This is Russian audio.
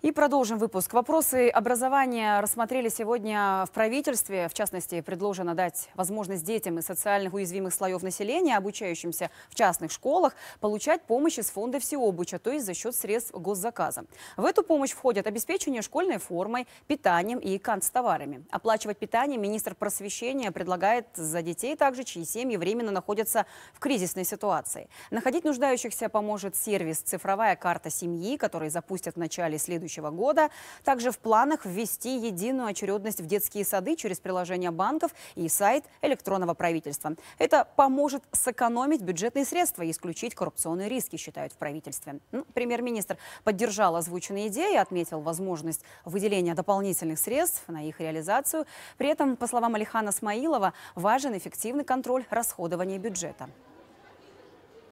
И продолжим выпуск. Вопросы образования рассмотрели сегодня в правительстве. В частности, предложено дать возможность детям из социальных уязвимых слоев населения, обучающимся в частных школах, получать помощь из фонда всеобуча, то есть за счет средств госзаказа. В эту помощь входят обеспечение школьной формой, питанием и канцтоварами. Оплачивать питание министр просвещения предлагает за детей также, чьи семьи временно находятся в кризисной ситуации. Находить нуждающихся поможет сервис «Цифровая карта семьи», который запустят в начале следующего следующего года. Также в планах ввести единую очередность в детские сады через приложение банков и сайт электронного правительства. Это поможет сэкономить бюджетные средства и исключить коррупционные риски, считают в правительстве. Ну, Премьер-министр поддержал озвученные идеи, отметил возможность выделения дополнительных средств на их реализацию. При этом, по словам Алихана Смаилова, важен эффективный контроль расходования бюджета.